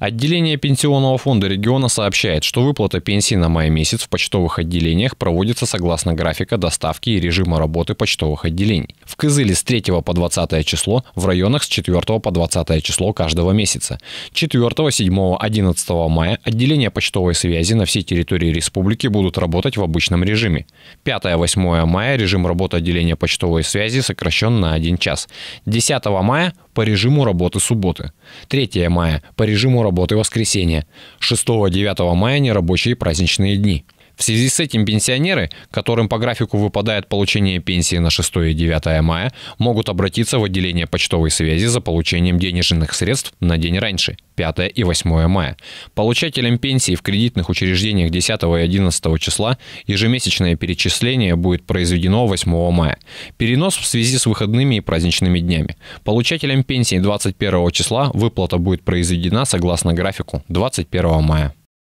Отделение Пенсионного фонда региона сообщает, что выплата пенсий на май месяц в почтовых отделениях проводится согласно графика доставки и режима работы почтовых отделений. В Кызыле с 3 по 20 число, в районах с 4 по 20 число каждого месяца. 4, 7, 11 мая отделения почтовой связи на всей территории республики будут работать в обычном режиме. 5, 8 мая режим работы отделения почтовой связи сокращен на 1 час. 10 мая по режиму работы субботы. 3 мая по режиму Работы в воскресенье, 6-9 мая – нерабочие праздничные дни. В связи с этим пенсионеры, которым по графику выпадает получение пенсии на 6 и 9 мая, могут обратиться в отделение почтовой связи за получением денежных средств на день раньше, 5 и 8 мая. Получателям пенсии в кредитных учреждениях 10 и 11 числа ежемесячное перечисление будет произведено 8 мая. Перенос в связи с выходными и праздничными днями. Получателям пенсии 21 числа выплата будет произведена согласно графику 21 мая.